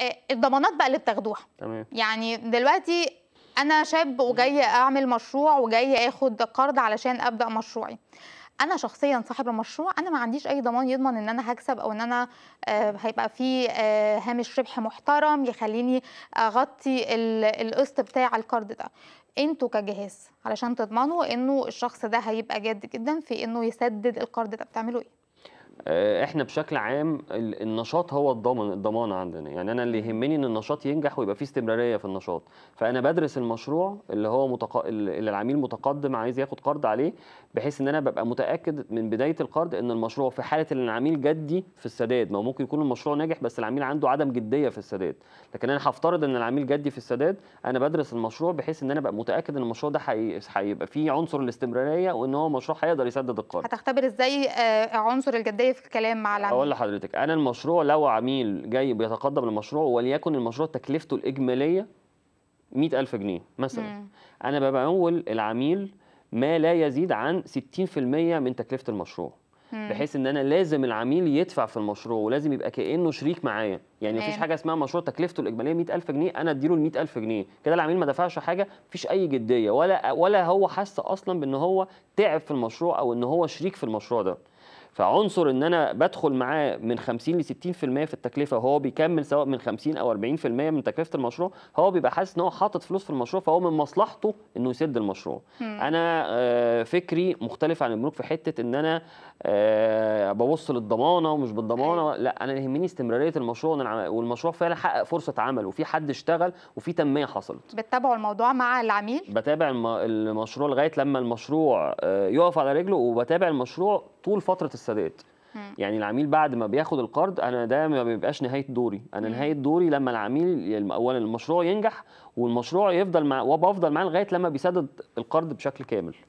آه، الضمانات بقى اللي بتاخدوها تمام يعني دلوقتي انا شاب وجاي اعمل مشروع وجاي اخد قرض علشان ابدا مشروعي انا شخصيا صاحب المشروع انا ما عنديش اي ضمان يضمن ان انا هكسب او ان انا آه، هيبقى في آه، هامش ربح محترم يخليني اغطي القسط بتاع القرض ده انتوا كجهاز علشان تضمنوا انه الشخص ده هيبقى جاد جدا في انه يسدد القرض ده بتعملوا ايه آه، احنا بشكل عام النشاط هو الضمان الضمان عندنا يعني انا اللي يهمني ان النشاط ينجح ويبقى فيه استمراريه في النشاط فانا بدرس المشروع اللي هو متق... اللي العميل متقدم عايز ياخد قرض عليه بحيث ان انا ببقى متاكد من بدايه القرض ان المشروع في حاله ان العميل جدي في السداد ما ممكن يكون المشروع ناجح بس العميل عنده عدم جديه في السداد لكن انا هفترض ان العميل جدي في السداد انا بدرس المشروع بحيث ان انا ابقى متاكد ان المشروع ده هيبقى فيه عنصر الاستمراريه وان هو مشروع هيقدر يسدد القرض هتختبر ازاي آه، عنصر الجديه ايه في الكلام مع العميل اقول لحضرتك انا المشروع لو عميل جاي بيتقدم للمشروع وليكن المشروع تكلفته الاجماليه 100000 جنيه مثلا مم. انا بمول العميل ما لا يزيد عن 60% من تكلفه المشروع مم. بحيث ان انا لازم العميل يدفع في المشروع ولازم يبقى كانه شريك معايا يعني مفيش حاجه اسمها مشروع تكلفته الاجماليه 100000 جنيه انا اديله ال 100000 جنيه كده العميل ما دفعش حاجه مفيش اي جديه ولا ولا هو حس اصلا بان هو تعب في المشروع او ان هو شريك في المشروع ده فعنصر ان انا بدخل معاه من 50 ل 60% في التكلفه وهو بيكمل سواء من 50 او 40% من تكلفه المشروع هو بيبقى حاسس ان هو حاطط فلوس في المشروع فهو من مصلحته انه يسد المشروع مم. انا آه، فكري مختلف عن البنوك في حته ان انا آه، ببص للضمانه ومش بالضمانه أيوة. لا انا يهمني استمراريه المشروع والمشروع فعلا حقق فرصه عمل وفي حد اشتغل وفي تنميه حصلت بتتابعوا الموضوع مع العميل بتابع المشروع لغايه لما المشروع آه، يقف على رجله وبتابع المشروع طول فتره السداد يعني العميل بعد ما بياخد القرض انا ده ما بيبقاش نهايه دوري انا مم. نهايه دوري لما العميل اولا المشروع ينجح والمشروع يفضل مع وبفضل معاه لغايه لما بيسدد القرض بشكل كامل